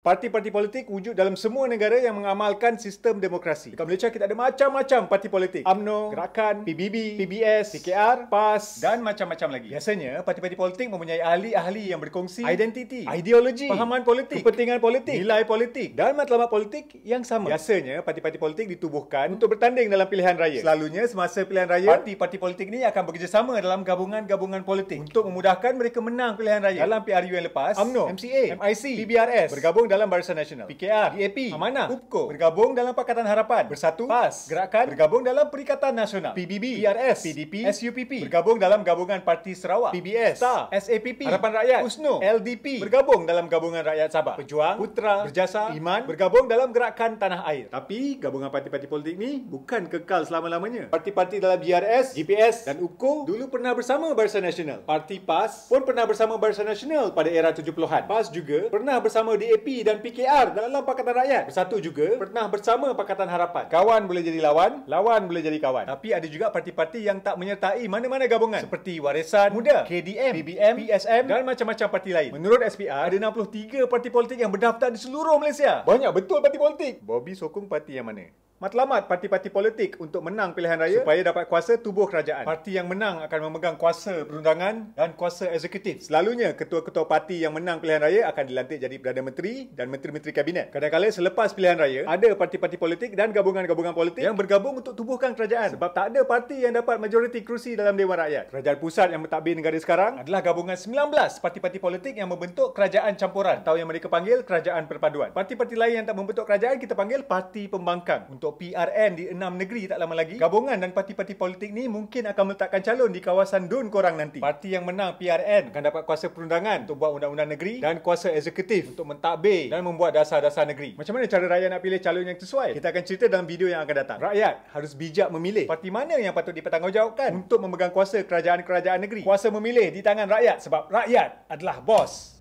Parti-parti politik wujud dalam semua negara yang mengamalkan sistem demokrasi. Dekat Malaysia kita ada macam-macam parti politik. AMNO, Gerakan, PBB, PBS, PKR, PAS dan macam-macam lagi. Biasanya parti-parti politik mempunyai ahli-ahli yang berkongsi identiti, ideologi, pemahaman politik, kepentingan politik, nilai politik dan matlamat politik yang sama. Biasanya parti-parti politik ditubuhkan hmm. untuk bertanding dalam pilihan raya. Selalunya semasa pilihan raya, parti-parti politik ini akan bekerjasama dalam gabungan-gabungan politik untuk memudahkan mereka menang pilihan raya. Dalam PRU yang lepas, AMNO, MCA, MIC, PBRS bergabung dalam Barisan Nasional PKR DAP Amanah UPKO Bergabung dalam Pakatan Harapan Bersatu PAS Gerakan Bergabung dalam Perikatan Nasional PBB PRS PDP SUPP Bergabung dalam Gabungan Parti Sarawak PBS STAR SAPP Harapan Rakyat USNO LDP Bergabung dalam Gabungan Rakyat Sabah Pejuang Putra Berjasa Iman Bergabung dalam Gerakan Tanah Air Tapi gabungan parti-parti politik ni bukan kekal selama-lamanya Parti-parti dalam GRS GPS dan UPKO dulu pernah bersama Barisan Nasional Parti PAS pun pernah bersama Barisan Nasional pada era 70-an PAS juga pernah bersama DAP dan PKR dalam Pakatan Rakyat. Bersatu juga pernah bersama Pakatan Harapan. Kawan boleh jadi lawan, lawan boleh jadi kawan. Tapi ada juga parti-parti yang tak menyertai mana-mana gabungan. Seperti Warisan, Muda, KDM, BBM, PSM dan macam-macam parti lain. Menurut SPR, ada 63 parti politik yang berdaftar di seluruh Malaysia. Banyak betul parti politik. Bobby sokong parti yang mana? matlamat parti-parti politik untuk menang pilihan raya supaya dapat kuasa tubuh kerajaan. Parti yang menang akan memegang kuasa perundangan dan kuasa eksekutif. Selalunya ketua-ketua parti yang menang pilihan raya akan dilantik jadi Perdana Menteri dan menteri-menteri kabinet. Kadang-kadang selepas pilihan raya, ada parti-parti politik dan gabungan-gabungan politik yang bergabung untuk tubuhkan kerajaan sebab tak ada parti yang dapat majoriti kerusi dalam Dewan Rakyat. Kerajaan pusat yang mentadbir negara sekarang adalah gabungan 19 parti-parti politik yang membentuk kerajaan campuran atau yang mereka panggil kerajaan perpaduan. Parti-parti lain yang tak membentuk kerajaan kita panggil parti pembangkang. Untuk untuk PRN di enam negeri tak lama lagi, gabungan dan parti-parti politik ni mungkin akan meletakkan calon di kawasan Dun Korang nanti. Parti yang menang PRN akan dapat kuasa perundangan untuk buat undang-undang negeri dan kuasa eksekutif untuk mentadbir dan membuat dasar-dasar negeri. Macam mana cara rakyat nak pilih calon yang sesuai? Kita akan cerita dalam video yang akan datang. Rakyat harus bijak memilih parti mana yang patut dipertanggungjawabkan untuk memegang kuasa kerajaan-kerajaan negeri. Kuasa memilih di tangan rakyat sebab rakyat adalah bos.